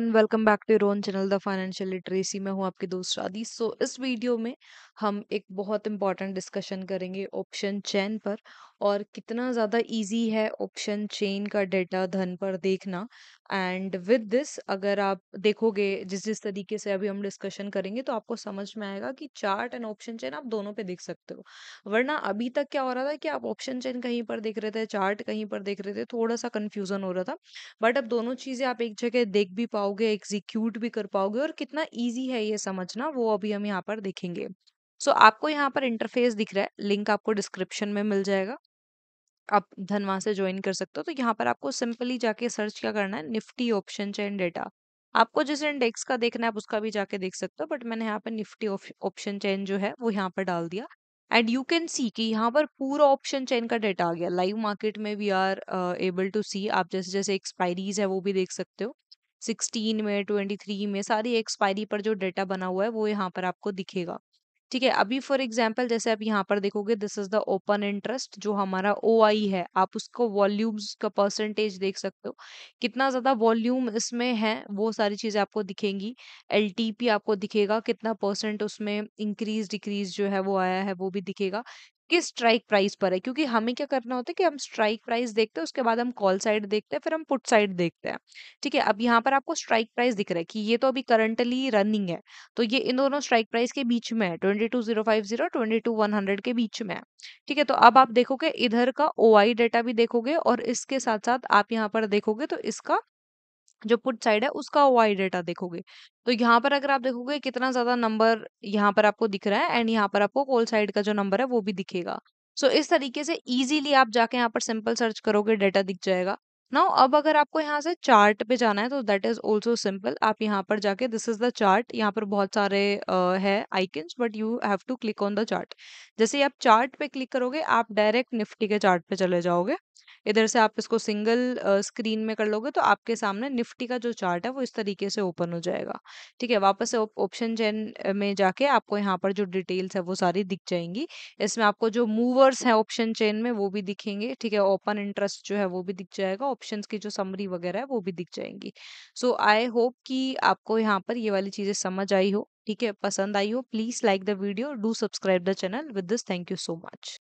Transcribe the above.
everyone welcome back to Ron channel the financial literacy मैं हूँ आपके दोस्त शादी सो so, इस वीडियो में हम एक बहुत इंपॉर्टेंट डिस्कशन करेंगे ऑप्शन चैन पर और कितना ज़्यादा ईजी है ऑप्शन चेन का डेटा धन पर देखना एंड विद दिस अगर आप देखोगे जिस जिस तरीके से अभी हम डिस्कशन करेंगे तो आपको समझ में आएगा कि चार्ट एंड ऑप्शन चेन आप दोनों पे देख सकते हो वरना अभी तक क्या हो रहा था कि आप ऑप्शन चेन कहीं पर देख रहे थे चार्ट कहीं पर देख रहे थे थोड़ा सा कन्फ्यूजन हो रहा था बट अब दोनों चीज़ें आप एक जगह देख भी पाओगे एग्जीक्यूट भी कर पाओगे और कितना ईजी है ये समझना वो अभी हम यहाँ पर देखेंगे सो so, आपको यहाँ पर इंटरफेस दिख रहा है लिंक आपको डिस्क्रिप्शन में मिल जाएगा आप धनवा से ज्वाइन कर सकते हो तो यहाँ पर आपको सिंपली जाके सर्च क्या करना है निफ्टी ऑप्शन चेन डेटा आपको जिस इंडेक्स का देखना है आप उसका भी जाके देख सकते हो बट मैंने यहाँ पर निफ्टी ऑप्शन चेन जो है वो यहाँ पर डाल दिया एंड यू कैन सी कि यहाँ पर पूरा ऑप्शन चेन का डेटा आ गया लाइव मार्केट में we are able to see आप जैसे जैसे एक्सपायरीज है वो भी देख सकते हो सिक्सटीन में ट्वेंटी थ्री में सारी एक्सपायरी पर जो डेटा बना हुआ है वो यहाँ पर आपको दिखेगा ठीक है अभी फॉर एग्जाम्पल जैसे आप यहाँ पर देखोगे this is the open interest जो हमारा ओ है आप उसको वॉल्यूम्स का परसेंटेज देख सकते हो कितना ज्यादा वॉल्यूम इसमें है वो सारी चीजें आपको दिखेंगी एल आपको दिखेगा कितना परसेंट उसमें इंक्रीज डिक्रीज जो है वो आया है वो भी दिखेगा कि स्ट्राइक प्राइस पर है क्योंकि हमें क्या करना होता है कि हम स्ट्राइक प्राइस देखते हैं उसके बाद हम कॉल साइड देखते हैं फिर हम पुट साइड देखते हैं ठीक है अब यहाँ पर आपको स्ट्राइक प्राइस दिख रहा है कि ये तो अभी करंटली रनिंग है तो ये इन दोनों स्ट्राइक प्राइस के बीच में है twenty two zero five zero twenty two one hundred के बीच में है ठीक है तो अब आप देखोगे इधर का ओ आई डेटा भी देखोगे और इसके साथ साथ आप यहाँ पर देखोगे तो इसका जो पुट साइड है उसका वाई डेटा देखोगे तो यहाँ पर अगर आप देखोगे कितना ज्यादा नंबर यहाँ पर आपको दिख रहा है एंड यहाँ पर आपको कॉल साइड का जो नंबर है वो भी दिखेगा सो so, इस तरीके से इजीली आप जाके यहाँ पर सिंपल सर्च करोगे डेटा दिख जाएगा नाउ अब अगर आपको यहाँ से चार्ट पे जाना है तो दैट इज ऑल्सो सिंपल आप यहाँ पर जाके दिस इज द चार्ट यहाँ पर बहुत सारे uh, है icons but you have to click on the chart जैसे आप चार्ट पे क्लिक करोगे आप डायरेक्ट निफ्टी के चार्ट पे चले जाओगे इधर से आप इसको सिंगल स्क्रीन uh, में कर लोगे तो आपके सामने निफ्टी का जो चार्ट है वो इस तरीके से ओपन हो जाएगा ठीक है वापस से ऑप्शन चेन में जाके आपको यहाँ पर जो डिटेल्स है वो सारी दिख जाएंगी इसमें आपको जो मूवर्स है ऑप्शन चेन में वो भी दिखेंगे ठीक है ओपन इंटरेस्ट जो है वो भी दिख जाएगा ऑप्शंस की जो समरी वगैरह है वो भी दिख जाएंगी सो आई होप कि आपको यहाँ पर ये वाली चीज़ें समझ आई हो ठीक है पसंद आई हो please like the video do subscribe the channel with this thank you so much